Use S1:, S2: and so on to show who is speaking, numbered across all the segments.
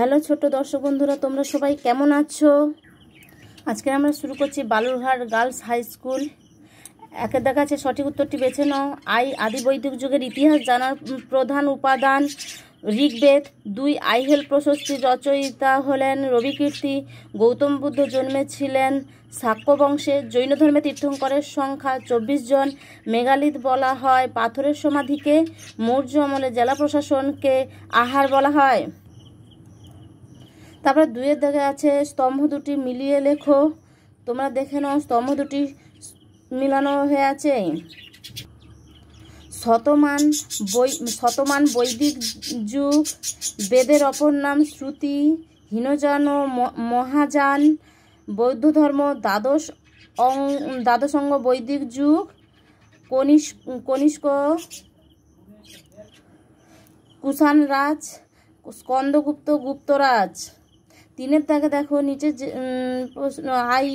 S1: hello ছোট দর্শক বন্ধুরা তোমরা সবাই কেমন আছো আজকে আমরা শুরু করছি বালুরহাট গার্লস হাই স্কুল একের দেখা আছে সঠিক উত্তরটি বেছে নাও আই আদি বৈদিক যুগের ইতিহাস জানার প্রধান উপাদান ঋগ্বেদ দুই আইহেল প্রশস্তি রচয়িতা হলেন রবিকীর্তি গৌতম বুদ্ধ জন্মেছিলেন শাক্য বংশে জৈন ধর্মে তীর্থঙ্করের সংখ্যা চব্বিশ জন মেঘালিত বলা হয় পাথরের সমাধিকে মৌর্য আমলে জেলা প্রশাসনকে আহার বলা হয় তারপরে দুয়ের দাগে আছে স্তম্ভ দুটি মিলিয়ে লেখো তোমরা দেখে নাও স্তম্ভ দুটি মিলানো হয়ে আছে শতমান বৈ শতমান বৈদিক যুগ বেদের অপর নাম শ্রুতি হীনযান ও মহাযান বৌদ্ধ ধর্ম দ্বাদশ অং দ্বাদশ অঙ্গ বৈদিক যুগ কনিষ্ক কনিষ্ক কুষাণ রাজ স্কন্দগুপ্ত গুপ্তরাজ তিনের দাগে দেখো নিচের যে প্রশ্ন আই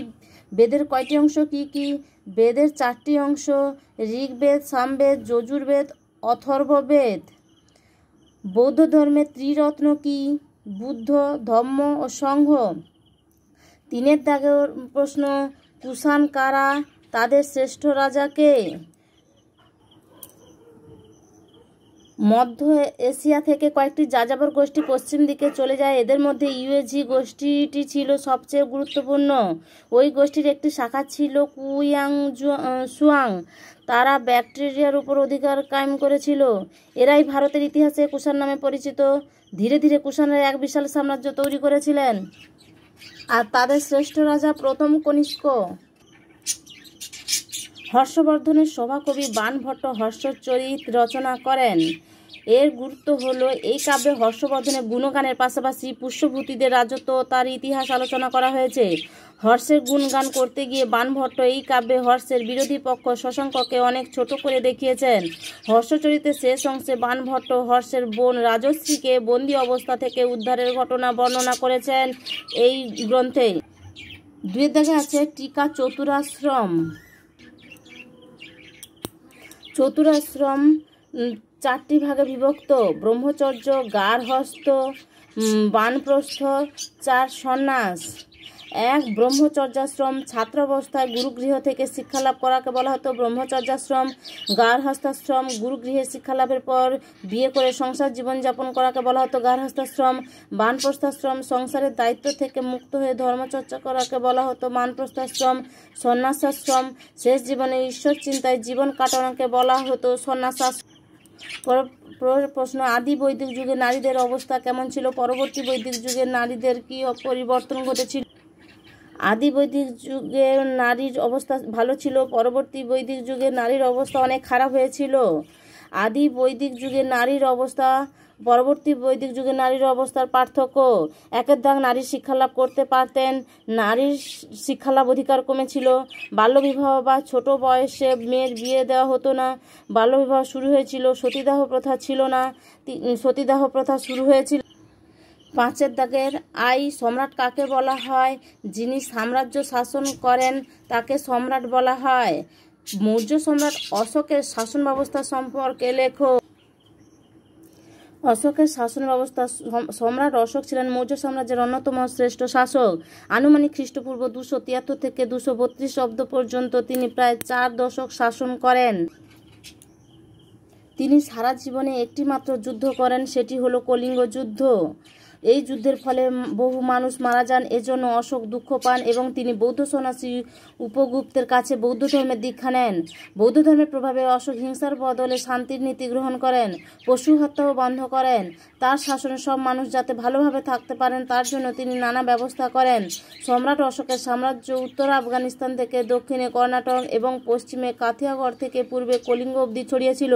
S1: বেদের কয়টি অংশ কি কি বেদের চারটি অংশ ঋগ্বেদ সামবেদ যজুর্বেদ অথর্ববেদ বৌদ্ধ ধর্মের ত্রিরত্ন কি বুদ্ধ ধর্ম ও সংঘ তিনের দাগের প্রশ্ন কুষাণ কারা তাদের শ্রেষ্ঠ রাজাকে মধ্য এশিয়া থেকে কয়েকটি যাযাবর গোষ্ঠী পশ্চিম দিকে চলে যায় এদের মধ্যে ইউএজি গোষ্ঠীটি ছিল সবচেয়ে গুরুত্বপূর্ণ ওই গোষ্ঠীর একটি শাখা ছিল কুয়াং সুয়াং তারা ব্যাকটেরিয়ার উপর অধিকার কায়েম করেছিল এরাই ভারতের ইতিহাসে কুষাণ নামে পরিচিত ধীরে ধীরে কুষাণের এক বিশাল সাম্রাজ্য তৈরি করেছিলেন আর তাদের শ্রেষ্ঠ রাজা প্রথম কনিষ্ক হর্ষবর্ধনের সভাকবি বাণভট্ট হর্ষচরিত রচনা করেন এর গুরুত্ব হলো এই কাব্যে হর্ষবর্ধনের গুণগানের পাশাপাশি পুষ্যভূতিদের রাজত্ব তার ইতিহাস আলোচনা করা হয়েছে হর্ষের গুণগান করতে গিয়ে বানভট্ট এই কাব্যে হর্ষের বিরোধী পক্ষ শশাঙ্ককে অনেক ছোট করে দেখিয়েছেন হর্ষচরিতের শেষ অংশে বানভট্ট হর্ষের বোন রাজশ্রীকে বন্দি অবস্থা থেকে উদ্ধারের ঘটনা বর্ণনা করেছেন এই গ্রন্থে দুই দেখা আছে টিকা চতুরাশ্রম চতুরাশ্রম চারটি ভাগে বিভক্ত ব্রহ্মচর্য গার্হস্থ বানপ্রস্থ চার সন্ন্যাস এক ব্রহ্মচর্যাশ্রম ছাত্রাবস্থায় গুরুগৃহ থেকে শিক্ষালাভ করাকে বলা হতো ব্রহ্মচর্যাশ্রম গার্হস্থাশ্রম গুরুগৃহে শিক্ষালাভের পর বিয়ে করে সংসার জীবনযাপন করাকে বলা হতো গার্হস্থাশ্রম বানপ্রস্থাশ্রম সংসারের দায়িত্ব থেকে মুক্ত হয়ে ধর্মচর্চা করাকে বলা হতো বানপ্রস্থাশ্রম সন্ন্যাসাশ্রম শেষ জীবনে ঈশ্বর চিন্তায় জীবন কাটানোকে বলা হতো সন্ন্যাসাশ্রম প্রশ্ন আদি বৈদিক যুগে নারীদের অবস্থা কেমন ছিল পরবর্তী বৈদিক যুগে নারীদের কি পরিবর্তন ঘটেছিল আদি বৈদিক যুগে নারীর অবস্থা ভালো ছিল পরবর্তী বৈদিক যুগে নারীর অবস্থা অনেক খারাপ হয়েছিল আদি বৈদিক যুগে নারীর অবস্থা পরবর্তী বৈদিক যুগে নারীর অবস্থার পার্থক্য একের দাগ নারীর শিক্ষালাভ করতে পারতেন নারীর শিক্ষালাভ অধিকার কমেছিল বাল্যবিবাহ বা ছোট বয়সে মেয়ের বিয়ে দেওয়া হতো না বাল্যবিবাহ শুরু হয়েছিল সতীদাহ প্রথা ছিল না সতীদাহ প্রথা শুরু হয়েছিল পাঁচের দাগের আই সম্রাট কাকে বলা হয় যিনি সাম্রাজ্য শাসন করেন তাকে সম্রাট বলা হয় মৌর্য সম্রাট অশোকের শাসন ব্যবস্থা সম্পর্কে লেখো অশোকের শাসন ব্যবস্থা সম্রাট অশোক ছিলেন মৌর্য সাম্রাজ্যের অন্যতম শ্রেষ্ঠ শাসক আনুমানিক খ্রিস্টপূর্ব দুশো তিয়াত্তর থেকে দুশো বত্রিশ অব্দ পর্যন্ত তিনি প্রায় চার দশক শাসন করেন তিনি সারা জীবনে একটি মাত্র যুদ্ধ করেন সেটি হলো কলিঙ্গ যুদ্ধ এই যুদ্ধের ফলে বহু মানুষ মারা যান এজন্য অশোক দুঃখ পান এবং তিনি বৌদ্ধ সন্ন্যাসী উপগুপ্তের কাছে বৌদ্ধ ধর্মের দীক্ষা নেন বৌদ্ধ ধর্মের প্রভাবে অশোক হিংসার বদলে শান্তির নীতি গ্রহণ করেন পশু হত্যাও বন্ধ করেন তার শাসনে সব মানুষ যাতে ভালোভাবে থাকতে পারেন তার জন্য তিনি নানা ব্যবস্থা করেন সম্রাট অশোকের সাম্রাজ্য উত্তর আফগানিস্তান থেকে দক্ষিণে কর্ণাটক এবং পশ্চিমে কাথিয়াগড় থেকে পূর্বে কলিঙ্গ অবধি ছড়িয়েছিল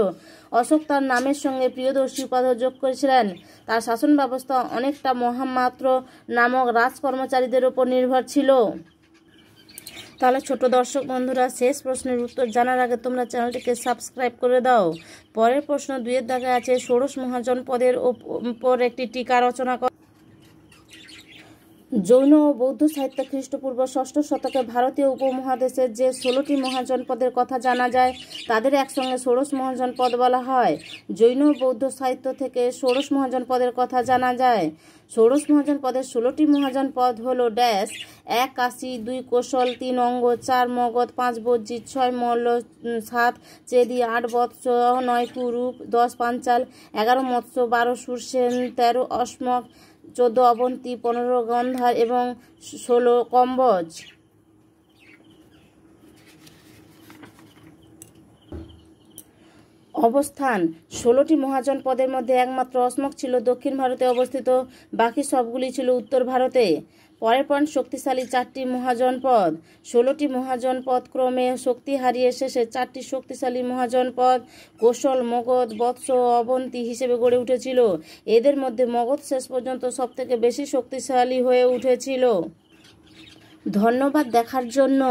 S1: অশোক তার নামের সঙ্গে প্রিয়দর্শী উপাধি যোগ করেছিলেন তার শাসন ব্যবস্থা অনেক অনেকটা মহামাত্র নামক রাজকর্মচারীদের উপর নির্ভর ছিল তাহলে ছোট দর্শক বন্ধুরা শেষ প্রশ্নের উত্তর জানার আগে তোমরা চ্যানেলটিকে সাবস্ক্রাইব করে দাও পরের প্রশ্ন দুয়ের দেখা আছে ষোড়শ মহাজন পদের ওপর একটি টিকা রচনা জৈন ও বৌদ্ধ সাহিত্য খ্রিস্টপূর্ব ষষ্ঠ শতকে ভারতীয় উপমহাদেশের যে ষোলোটি মহাজনপদের কথা জানা যায় তাদের একসঙ্গে ষোড়শ মহাজনপদ বলা হয় জৈন ও বৌদ্ধ সাহিত্য থেকে ষোড়শ মহাজনপদের কথা জানা যায় ষোড়শ মহাজনপদের ষোলোটি মহাজনপদ হল ড্যাশ এক কাশি দুই কোশল তিন অঙ্গ চার মগধ পাঁচ বজ্জি ছয় মল্ল সাত চেদি আট বৎস নয় কুরুপ দশ পাঞ্চাল এগারো মৎস্য বারো সুরসেন তেরো অশ্মক চোদ্দো অবন্তী পনেরো গন্ধার এবং ষোলো কম্বজ অবস্থান ষোলোটি মহাজন পদের মধ্যে একমাত্র অসমক ছিল দক্ষিণ ভারতে অবস্থিত বাকি সবগুলি ছিল উত্তর ভারতে পরের পয়েন্ট শক্তিশালী চারটি মহাজন পদ ষোলোটি মহাজন পদ ক্রমে শক্তি হারিয়ে শেষে চারটি শক্তিশালী মহাজন পদ কোশল মগধ বৎস অবন্তী হিসেবে গড়ে উঠেছিল এদের মধ্যে মগধ শেষ পর্যন্ত সবথেকে বেশি শক্তিশালী হয়ে উঠেছিল ধন্যবাদ দেখার জন্য